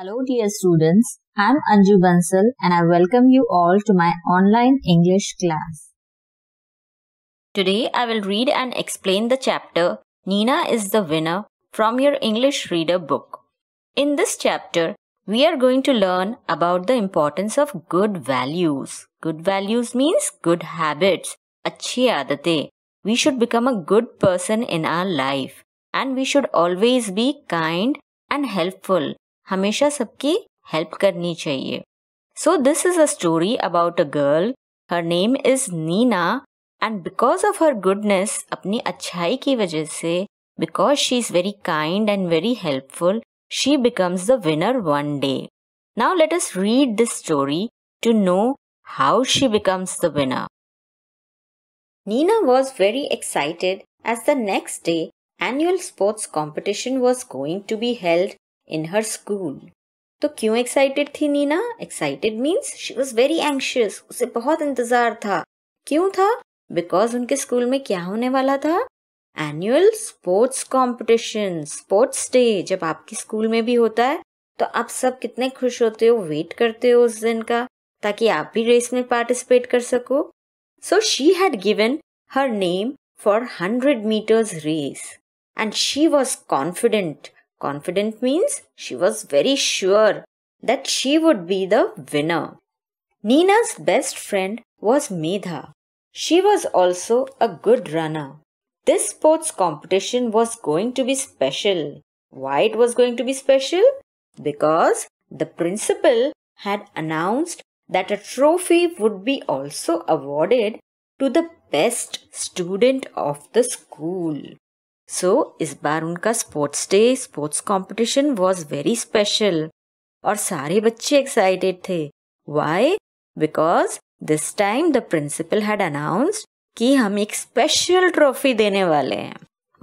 Hello dear students, I am Anju Bansal and I welcome you all to my online English class. Today I will read and explain the chapter Nina is the Winner from your English Reader book. In this chapter, we are going to learn about the importance of good values. Good values means good habits, achhi We should become a good person in our life and we should always be kind and helpful हमेशा सबकी help करनी चाहिए so this is a story about a girl her name is Nina and because of her goodness अपनी अच्छाई की वजह से because she is very kind and very helpful she becomes the winner one day. Now let us read this story to know how she becomes the winner. Nina was very excited as the next day annual sports competition was going to be held in her school तो क्यों excited थी Nina excited means she was very anxious उसे बहुत इंतजार था क्यों था because उनके स्कूल में क्या होने वाला था annual sports competition sports day जब आपके स्कूल में भी होता है तो आप सब कितने खुश होते हो वेट करते हो उस दिन का ताकि आप भी रेस में पार्टिसिपेट कर सको so she had given her name for hundred metres race and she was confident Confident means she was very sure that she would be the winner. Nina's best friend was Medha. She was also a good runner. This sports competition was going to be special. Why it was going to be special? Because the principal had announced that a trophy would be also awarded to the best student of the school. So इस बार उनका sports day sports competition was very special और सारे बच्चे excited थे why because this time the principal had announced कि हम एक स्पेशल ट्रॉफी देने वाले हैं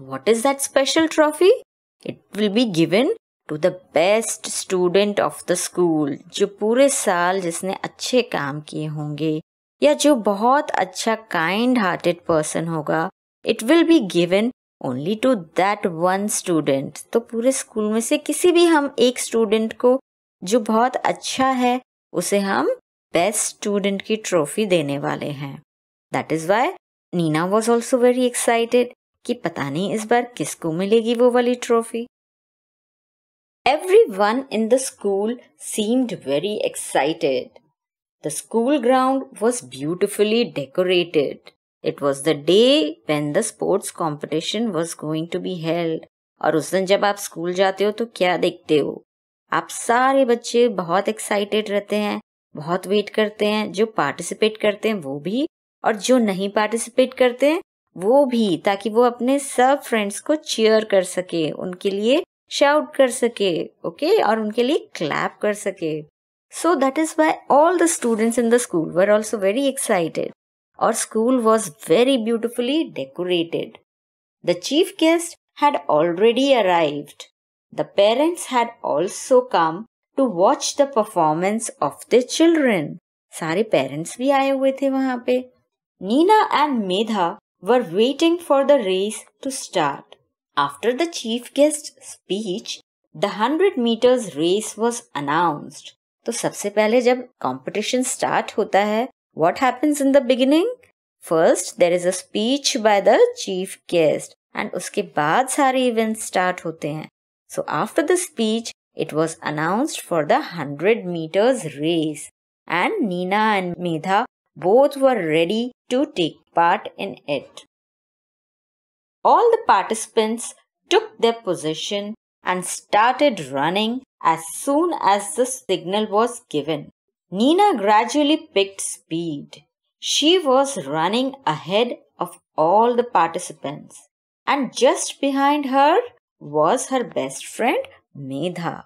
what is that special trophy it will be given to the best student of the school जो पूरे साल जिसने अच्छे काम किए होंगे या जो बहुत अच्छा काइंड हार्टेड पर्सन होगा it will be given only to that one student तो पूरे स्कूल में से किसी भी हम एक स्टूडेंट को जो बहुत अच्छा है उसे हम बेस्ट स्टूडेंट की ट्रॉफी देने वाले हैं that is why Nina was also very excited कि पता नहीं इस बार किसको मिलेगी वो वाली trophy everyone in the school seemed very excited the school ground was beautifully decorated it was the day when the sports competition was going to be held और उस दिन जब आप स्कूल जाते हो तो क्या देखते हो आप सारे बच्चे बहुत एक्साइटेड रहते हैं बहुत वेट करते हैं जो पार्टिसिपेट करते हैं वो भी और जो नहीं पार्टिसिपेट करते हैं वो भी ताकि वो अपने सब फ्रेंड्स को चीयर कर सके उनके लिए शाउट कर सके ओके okay? और उनके लिए क्लैप कर सके so that is why all the students in the school were also very excited Our school was very beautifully decorated. The chief guest had already arrived. The parents had also come to watch the performance of their children. सारे parents भी आए हुए थे वहां पे Nina and Medha were waiting for the race to start. After the chief guest's speech, the 100 meters race was announced. तो सबसे पहले जब कंपटीशन स्टार्ट होता है what happens in the beginning? First, there is a speech by the chief guest and उसके बाद सारे events start होते हैं. So after the speech, it was announced for the 100 meters race and Nina and Medha both were ready to take part in it. All the participants took their position and started running as soon as the signal was given. Nina gradually picked speed. She was running ahead of all the participants. And just behind her was her best friend Medha.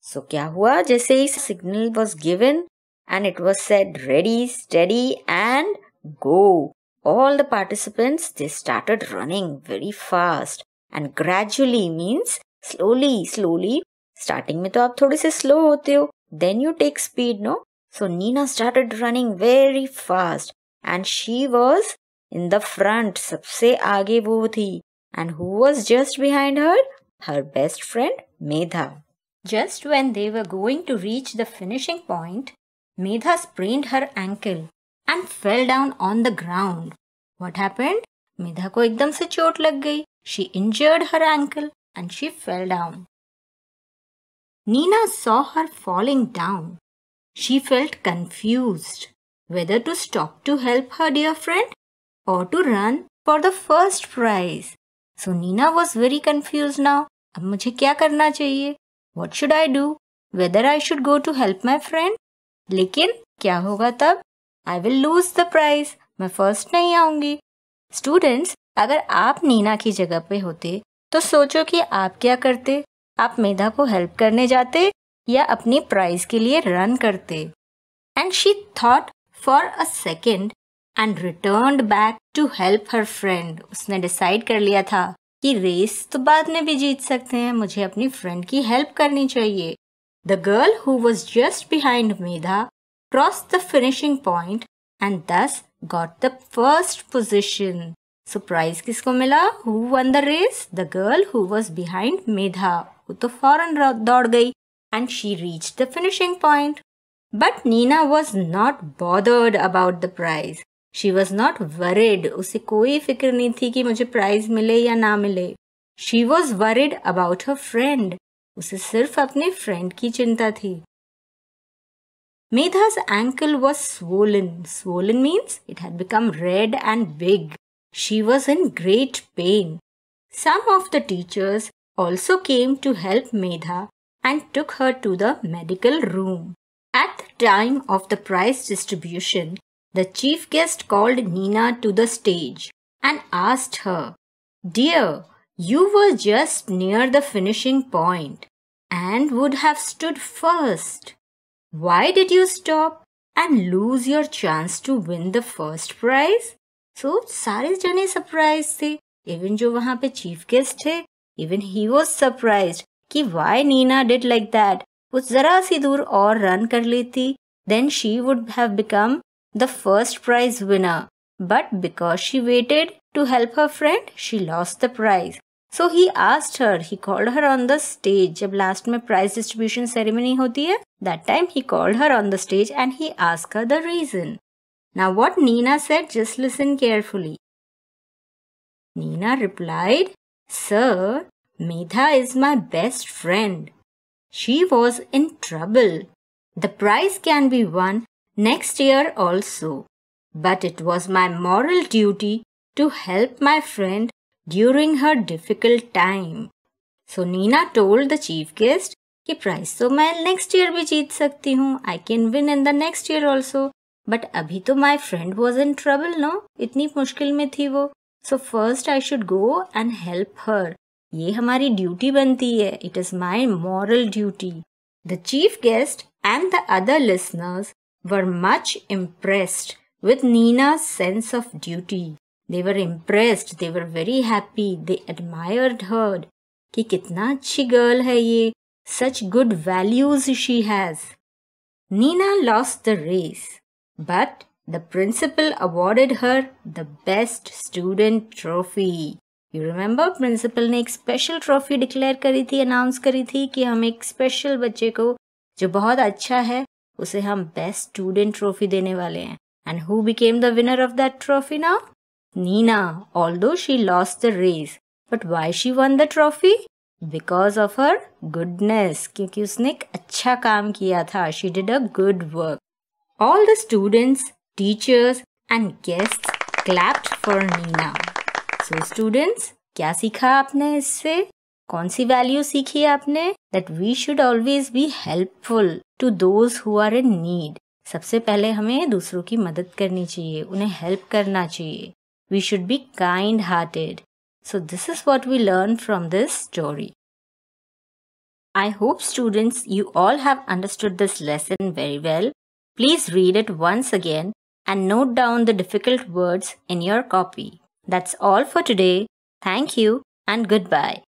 So क्या हुआ जैसे ही signal was given and it was said ready, steady and go. All the participants they started running very fast and gradually means slowly, slowly. Starting में तो आप थोड़े से slow होते हो Then you take speed, no? So Nina started running very fast and she was in the front. सबसे आगे वो थी. And who was just behind her? Her best friend Medha. Just when they were going to reach the finishing point, Medha sprained her ankle and fell down on the ground. What happened? Medha को एकदम से चोट लग गई. She injured her ankle and she fell down. Nina saw her falling down She felt confused whether to stop to help her dear friend or to run for the first prize. So Nina was very confused now. अब मुझे क्या करना चाहिए what should I do whether I should go to help my friend लेकिन क्या होगा तब I will lose the prize मैं फर्स्ट नहीं आऊँगी स्टूडेंट्स अगर आप नीना की जगह पे होते तो सोचो कि आप क्या करते आप मेधा को हेल्प करने जाते या अपनी प्राइज के लिए रन करते and she thought for a second and return back to help her friend उसने डिसाइड कर लिया था कि रेस तो बाद में भी जीत सकते हैं मुझे अपनी फ्रेंड की हेल्प करनी चाहिए the girl who was just behind Medha cross the finishing point and thus got the first position so prize किसको मिला who won the race the girl who was behind Medha वो तो फौरन दौड़ गई and she reached the finishing point. But Nina was not bothered about the prize. She was not worried. उसे कोई फिक्र नहीं थी कि मुझे prize मिले या ना मिले. She was worried about her friend. उसे सिर्फ अपने friend की चिंता थी. Medha's ankle was swollen. Swollen means it had become red and big. She was in great pain. Some of the teachers also came to help Medha and took her to the medical room. At the time of the prize distribution, the chief guest called Nina to the stage and asked her, Dear, you were just near the finishing point and would have stood first. Why did you stop and lose your chance to win the first prize? So, सारे जने surprised the Even जो वहाँ पे chief guest थे even he was surprised. कि why Nina did like that वो जरा सी दूर और रन कर लेती then she would have become the first prize winner but because she waited to help her friend she lost the prize so he asked her he called her on the stage जब last में prize distribution ceremony होती है that time he called her on the stage and he ask her the reason Now what Nina said just listen carefully Nina replied sir Medha is my best friend. She was in trouble. The prize can be won next year also. But it was my moral duty to help my friend during her difficult time. So Nina told the chief guest कि prize. So I next year भी जीत सकती हूँ I can win in the next year also but अभी तो my friend was in trouble, no? इतनी मुश्किल में थी वो So first I should go and help her. ये हमारी ड्यूटी बनती है it is my moral duty the chief guest and the other listeners were much impressed with Nina sense of duty They were impressed, they were very happy, they कि कितना अच्छी girl है ये such good values she has Nina loss the race but the principal awarded her the best student trophy you remember principal ने एक special trophy declare करी थी announce करी थी कि हम एक स्पेशल बच्चे को जो बहुत अच्छा है उसे हम बेस्ट स्टूडेंट ट्रॉफी देने वाले हैं and who became the winner of that trophy now Nina although she lost the race but why she won the trophy because of her goodness क्योंकि उसने एक अच्छा काम किया था she did a good work all the students teachers and guest clapped for Nina so so students क्या सीखा आपने इससे कौन सी वैल्यू सीखी आपने that we should always be helpful to those who are in need सबसे पहले हमें दूसरों की मदद करनी चाहिए उन्हें हेल्प करना चाहिए we should be kind hearted so this is what we learn from this story I hope students you all have understood this lesson very well. Please read it once again and note down the difficult words in your copy. That's all for today. Thank you and goodbye.